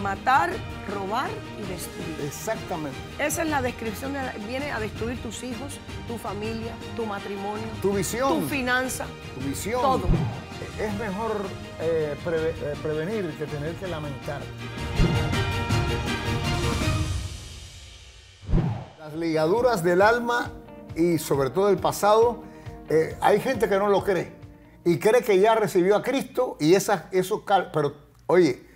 matar, robar y destruir. Exactamente. Esa es la descripción viene a destruir tus hijos, tu familia, tu matrimonio, tu visión, tu finanza, tu visión. Todo. Es mejor eh, eh, prevenir que tener que lamentar. Las ligaduras del alma y sobre todo el pasado, eh, hay gente que no lo cree y cree que ya recibió a Cristo y esas, eso, pero oye,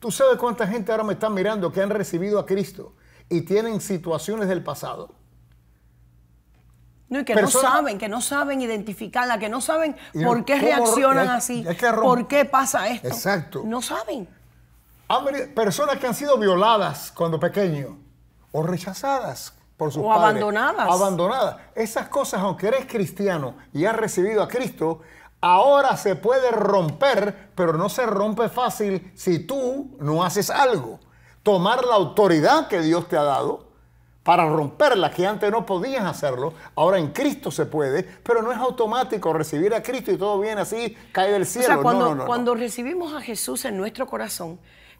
¿Tú sabes cuánta gente ahora me está mirando que han recibido a Cristo y tienen situaciones del pasado? No, y que no saben, que no saben identificarla, que no saben por qué reaccionan así, por qué pasa esto. Exacto. No saben. Personas que han sido violadas cuando pequeño o rechazadas por sus o padres. abandonadas. Abandonadas. Esas cosas, aunque eres cristiano y has recibido a Cristo, ahora se puede romper, pero no se rompe fácil si tú no haces algo. Tomar la autoridad que Dios te ha dado para romperla, que antes no podías hacerlo, ahora en Cristo se puede, pero no es automático recibir a Cristo y todo viene así, cae del cielo. cuando, cuando recibimos a Jesús en nuestro corazón,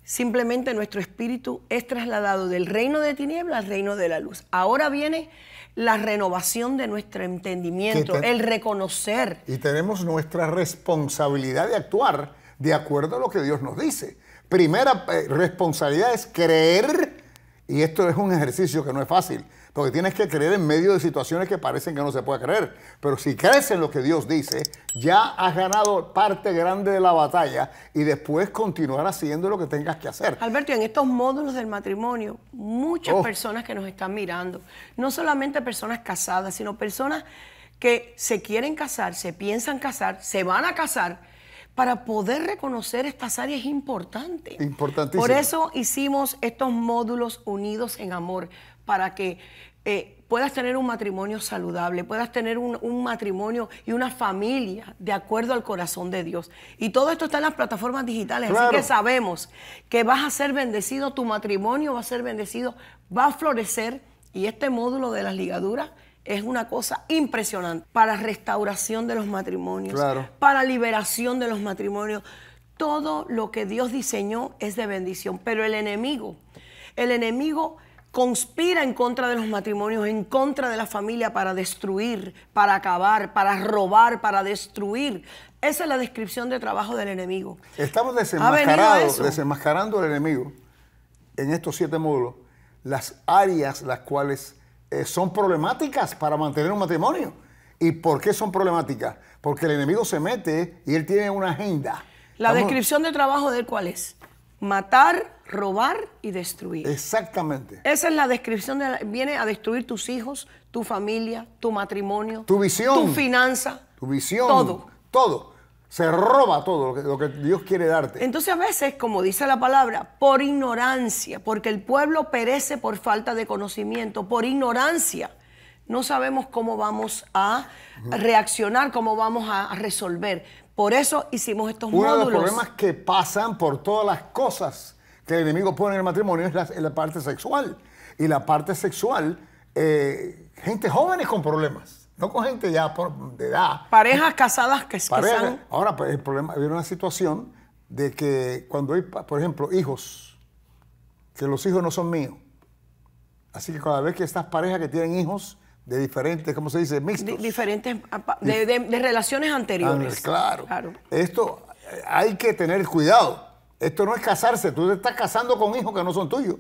Simplemente nuestro espíritu es trasladado del reino de tinieblas al reino de la luz. Ahora viene la renovación de nuestro entendimiento, el reconocer. Y tenemos nuestra responsabilidad de actuar de acuerdo a lo que Dios nos dice. Primera eh, responsabilidad es creer, y esto es un ejercicio que no es fácil, porque tienes que creer en medio de situaciones que parecen que no se puede creer. Pero si crees en lo que Dios dice, ya has ganado parte grande de la batalla y después continuar haciendo lo que tengas que hacer. Alberto, en estos módulos del matrimonio, muchas oh. personas que nos están mirando, no solamente personas casadas, sino personas que se quieren casar, se piensan casar, se van a casar, para poder reconocer estas áreas importantes. importante. Importantísimo. Por eso hicimos estos módulos unidos en amor, para que eh, puedas tener un matrimonio saludable, puedas tener un, matrimonio y una familia de acuerdo al corazón de Dios. Y todo esto está en las plataformas digitales, así que sabemos que vas a ser bendecido, tu matrimonio va a ser bendecido, va a florecer y este módulo de las ligaduras es una cosa impresionante para restauración de los matrimonios, para liberación de los matrimonios. Todo lo que Dios diseñó es de bendición, pero el enemigo, el enemigo conspira en contra de los matrimonios, en contra de la familia para destruir, para acabar, para robar, para destruir. Esa es la descripción de trabajo del enemigo. Estamos desenmascarando al enemigo en estos siete módulos las áreas las cuales eh, son problemáticas para mantener un matrimonio. ¿Y por qué son problemáticas? Porque el enemigo se mete y él tiene una agenda. ¿La descripción de trabajo de él cuál es? matar, robar y destruir. Exactamente. Esa es la descripción de viene a destruir tus hijos, tu familia, tu matrimonio, tu visión, tu finanza, tu visión, todo, todo. Se roba todo lo que Dios quiere darte. Entonces a veces, como dice la palabra, por ignorancia, porque el pueblo perece por falta de conocimiento, por ignorancia no sabemos cómo vamos a reaccionar, cómo vamos a resolver. Por eso hicimos estos módulos. Uno de los problemas que pasan por todas las cosas que el enemigo pone en el matrimonio es la, parte sexual. Y la parte sexual, eh, gente jóvenes con problemas, no con gente ya por, de edad. Parejas casadas que, Pareja. que Ahora, pues, el problema, viene una situación de que cuando hay, por ejemplo, hijos, que los hijos no son míos. Así que cada vez que estas parejas que tienen hijos de diferentes, ¿cómo se dice? Mixtos. diferentes, de, relaciones anteriores. Ah, claro. claro. Esto eh, hay que tener cuidado. Esto no es casarse, tú te estás casando con hijos que no son tuyos.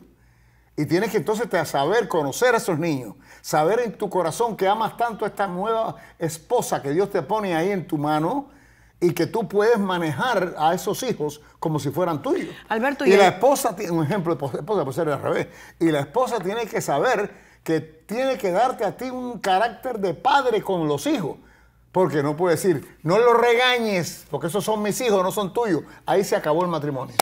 Y tienes que entonces saber conocer a esos niños, saber en tu corazón que amas tanto a esta nueva esposa que Dios te pone ahí en tu mano y que tú puedes manejar a esos hijos como si fueran tuyos. Alberto, y, y la esposa, tiene... un ejemplo, esposa puede ser al revés, y la esposa tiene que saber que tiene que darte a ti un carácter de padre con los hijos. Porque no puedes decir, no los regañes, porque esos son mis hijos, no son tuyos. Ahí se acabó el matrimonio.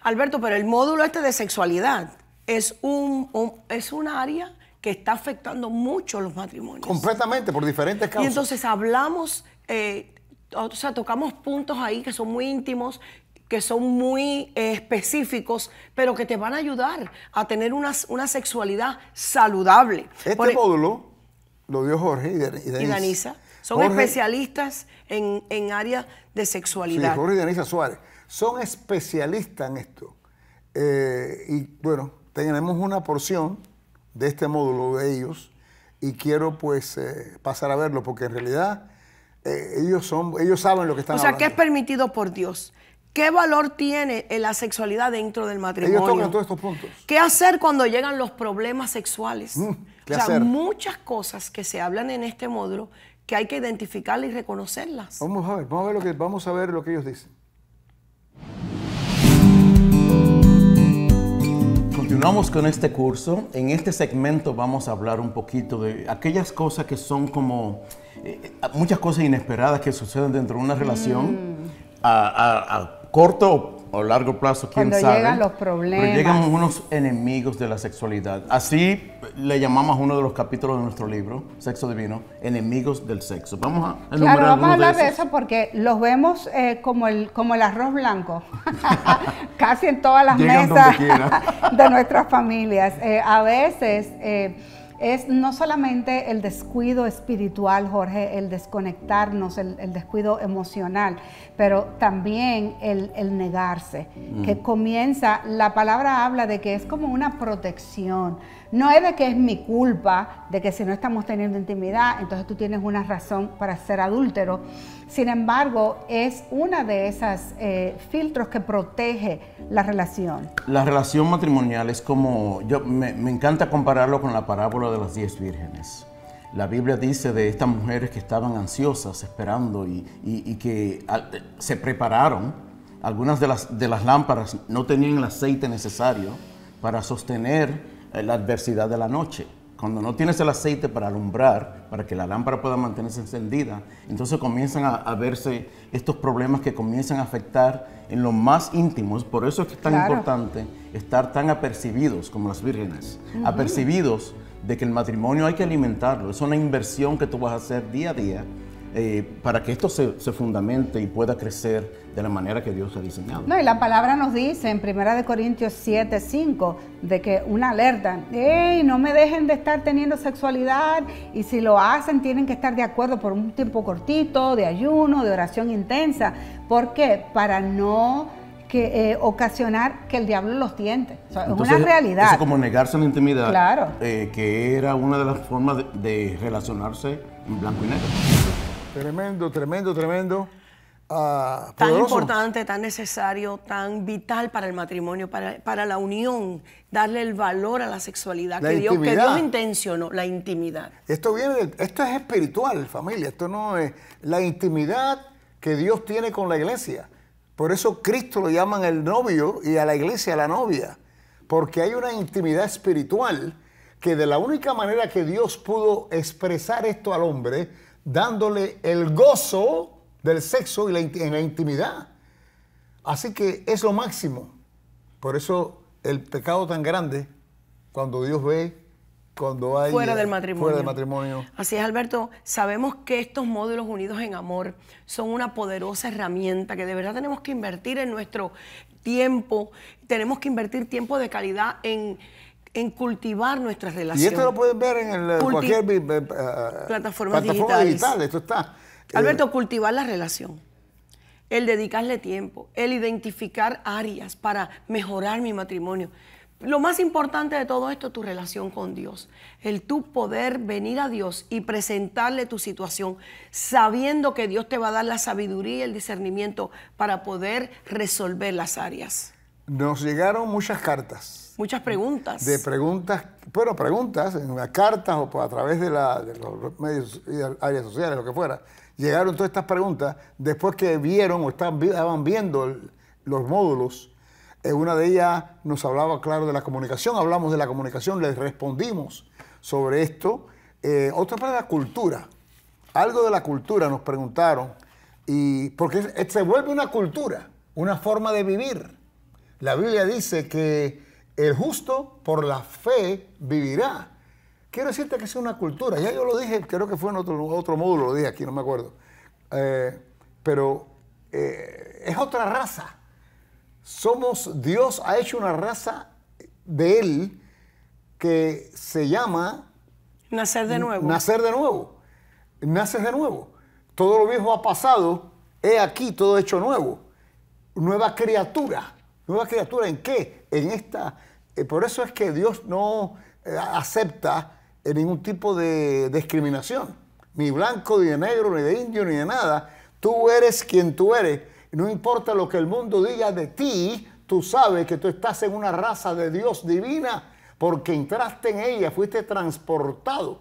Alberto, pero el módulo este de sexualidad es un, es un área que está afectando mucho los matrimonios. Completamente, por diferentes causas. Y entonces hablamos, eh, o sea, tocamos puntos ahí que son muy íntimos, que son muy eh, específicos, pero que te van a ayudar a tener una, sexualidad saludable. Este e- módulo lo dio Jorge y, Danisa. Son especialistas en, en áreas de sexualidad. Jorge y Danisa Suárez. Son especialistas en esto. Eh, y bueno, tenemos una porción de este módulo de ellos y quiero pues eh, pasar a verlo porque en realidad ellos son ellos saben lo que están hablando. O sea, que es permitido por Dios. ¿Qué valor tiene la sexualidad dentro del matrimonio? ¿Qué hacer cuando llegan los problemas sexuales? Mm, o sea, muchas cosas que se hablan en este módulo que hay que identificarlas y reconocerlas. Vamos a ver, vamos a ver lo que, vamos a ver lo que ellos dicen. Continuamos con este curso. En este segmento vamos a hablar un poquito de aquellas cosas que son como eh, eh, muchas cosas inesperadas que suceden dentro de una relación. Mm corto o largo plazo, quién Cuando sabe. llegan los problemas. Pero llegan unos enemigos de la sexualidad. Así le llamamos uno de los capítulos de nuestro libro, Sexo Divino, Enemigos del Sexo. Vamos a vamos a hablar de, eso porque los vemos eh, como, el, como el arroz blanco, casi en todas las mesas de nuestras familias. Eh, a veces... Eh, es no solamente el descuido espiritual, Jorge, el desconectarnos, el, descuido emocional, pero también el, negarse, que mm. comienza, la palabra habla de que es como una protección no es de que es mi culpa, de que si no estamos teniendo intimidad, entonces tú tienes una razón para ser adúltero. Sin embargo, es una de esas eh, filtros que protege la relación. La relación matrimonial es como, yo me, encanta compararlo con la parábola de las diez vírgenes. La Biblia dice de estas mujeres que estaban ansiosas, esperando y, que se prepararon. Algunas de las lámparas no tenían el aceite necesario para sostener eh, la adversidad de la noche. Cuando no tienes el aceite para alumbrar, para que la lámpara pueda mantenerse encendida, entonces comienzan a, verse estos problemas que comienzan a afectar en lo más íntimo. Por eso es tan importante estar tan apercibidos como las vírgenes, apercibidos de que el matrimonio hay que alimentarlo. Es una inversión que tú vas a hacer día a día eh, para que esto se, fundamente y pueda crecer de la manera que Dios ha diseñado. No, y la palabra nos dice en 1 Corintios 7, 5, de que una alerta, hey, no me dejen de estar teniendo sexualidad y si lo hacen tienen que estar de acuerdo por un tiempo cortito, de ayuno, de oración intensa. ¿Por qué? Para no eh, ocasionar que el diablo los tiente. es una realidad. Es como negarse a la intimidad, claro. Eh, que era una de las formas de, de relacionarse en blanco y negro. Tremendo, tremendo, tremendo. Ah, tan importante, tan necesario, tan vital para el matrimonio, para, la unión, darle el valor a la sexualidad que, Dios, intencionó, la intimidad. Esto esto es espiritual, familia, esto no es la intimidad que Dios tiene con la iglesia. Por eso Cristo lo llaman el novio y a la iglesia la novia, porque hay una intimidad espiritual que de la única manera que Dios pudo expresar esto al hombre dándole el gozo del sexo y la, en la intimidad. Así que es lo máximo. Por eso el pecado tan grande, cuando Dios ve, cuando hay... Fuera eh, del matrimonio. Fuera del matrimonio. Así es, Alberto. Sabemos que estos módulos unidos en amor son una poderosa herramienta que de verdad tenemos que invertir en nuestro tiempo. Tenemos que invertir tiempo de calidad en en cultivar nuestras relaciones. Y esto lo puedes ver en eh, cualquier eh, plataforma digital. Esto está. Eh, Alberto, cultivar la relación, el dedicarle tiempo, el identificar áreas para mejorar mi matrimonio. Lo más importante de todo esto, es tu relación con Dios. El tu poder venir a Dios y presentarle tu situación, sabiendo que Dios te va a dar la sabiduría y el discernimiento para poder resolver las áreas. Nos llegaron muchas cartas. Muchas preguntas. De preguntas, bueno, preguntas, en cartas o a través de, los medios y áreas sociales, lo que fuera. Llegaron todas estas preguntas después que vieron o estaban, viendo los módulos. en eh, una de ellas nos hablaba, claro, de la comunicación. Hablamos de la comunicación, les respondimos sobre esto. Eh, otra para la cultura. Algo de la cultura nos preguntaron. Y porque se vuelve una cultura, una forma de vivir. La Biblia dice que el justo por la fe vivirá. Quiero decirte que es una cultura. Ya yo lo dije, creo que fue en otro, otro módulo, lo dije aquí, no me acuerdo. Eh, pero eh, es otra raza. Somos, Dios ha hecho una raza de Él que se llama... Nacer de nuevo. Nacer de nuevo. Naces de nuevo. Todo lo viejo ha pasado, he aquí todo hecho nuevo. Nueva criatura nueva criatura. ¿En qué? En esta. Eh, por eso es que Dios no eh, acepta acepta eh, ningún tipo de discriminación, ni blanco, ni de negro, ni de indio, ni de nada. Tú eres quien tú eres. No importa lo que el mundo diga de ti, tú sabes que tú estás en una raza de Dios divina, porque entraste en ella, fuiste transportado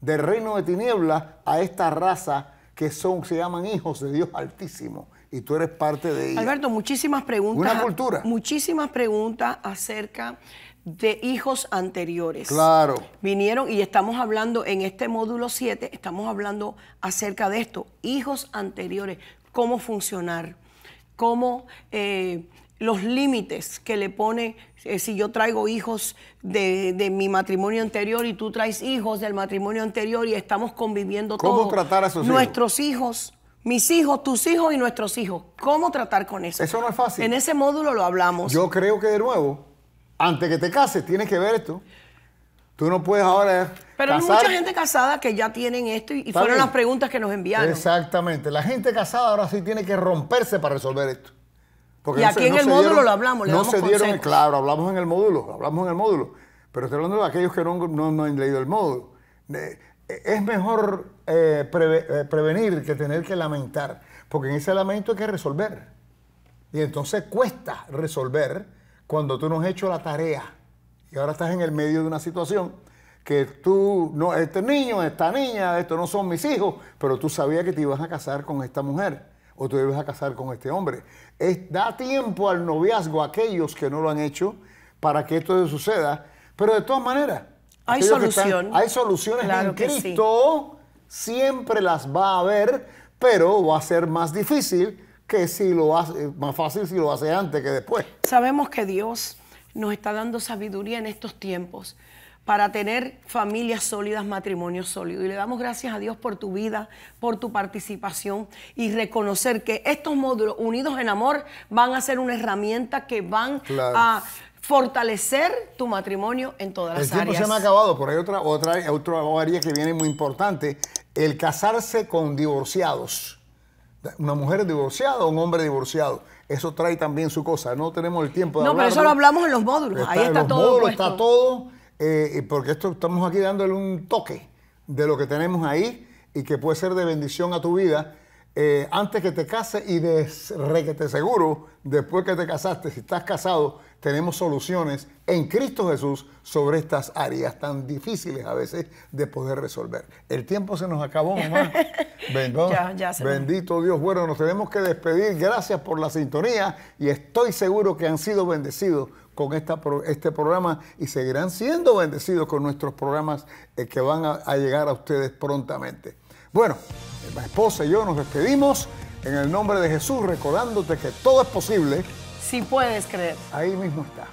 del reino de tinieblas a esta raza que son, se llaman hijos de Dios Altísimo y tú eres parte de ella. Alberto, muchísimas preguntas. Muchísimas preguntas acerca de hijos anteriores. Claro. Vinieron y estamos hablando en este módulo 7, estamos hablando acerca de esto, hijos anteriores, cómo funcionar, cómo eh, los límites que le pone, eh, si yo traigo hijos de, mi matrimonio anterior y tú traes hijos del matrimonio anterior y estamos conviviendo todos. ¿Cómo tratar a Nuestros hijos mis hijos, tus hijos y nuestros hijos. ¿Cómo tratar con eso? Eso no es fácil. En ese módulo lo hablamos. Yo creo que de nuevo, antes que te cases, tienes que ver esto. Tú no puedes ahora. Pero hay mucha gente casada que ya tienen esto y, fueron las preguntas que nos enviaron. Exactamente. La gente casada ahora sí tiene que romperse para resolver esto. y aquí en el módulo lo hablamos. no se dieron, claro, hablamos en el módulo, hablamos en el módulo. Pero estoy hablando de aquellos que no, no, han leído el módulo es mejor eh, eh, prevenir que tener que lamentar, porque en ese lamento hay que resolver. Y entonces cuesta resolver cuando tú no has hecho la tarea y ahora estás en el medio de una situación que tú, no, este niño, esta niña, estos no son mis hijos, pero tú sabías que te ibas a casar con esta mujer o te ibas a casar con este hombre. da tiempo al noviazgo a aquellos que no lo han hecho para que esto suceda, pero de todas maneras, hay solución. hay soluciones en Cristo, siempre las va a haber, pero va a ser más difícil que si lo hace, eh, más fácil si lo hace antes que después. Sabemos que Dios nos está dando sabiduría en estos tiempos para tener familias sólidas, matrimonios sólidos. Y le damos gracias a Dios por tu vida, por tu participación y reconocer que estos módulos unidos en amor van a ser una herramienta que van a fortalecer tu matrimonio en todas las áreas. El tiempo se me ha acabado, pero hay otra, otra, otra área que viene muy importante, el casarse con divorciados. Una mujer divorciada o un hombre divorciado. Eso trae también su cosa. No tenemos el tiempo de No, pero eso lo hablamos en los módulos. Ahí está en todo. Módulos, está todo, eh, porque esto estamos aquí dándole un toque de lo que tenemos ahí y que puede ser de bendición a tu vida eh, antes que te cases y de que te seguro, después que te casaste, si estás casado, tenemos soluciones en Cristo Jesús sobre estas áreas tan difíciles a veces de poder resolver. El tiempo se nos acabó, mamá. Bendito, Dios. Bueno, nos tenemos que despedir. Gracias por la sintonía y estoy seguro que han sido bendecidos con esta, este programa y seguirán siendo bendecidos con nuestros programas eh, que van a llegar a ustedes prontamente. Bueno, mi esposa y yo nos despedimos en el nombre de Jesús, recordándote que todo es posible. Si puedes creer. Ahí mismo está.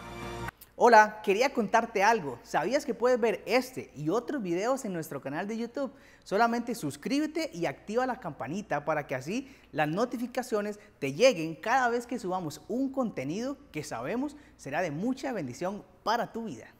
Hola, quería contarte algo. ¿Sabías que puedes ver este y otros videos en nuestro canal de YouTube? Solamente suscríbete y activa la campanita para que así las notificaciones te lleguen cada vez que subamos un contenido que sabemos será de mucha bendición para tu vida.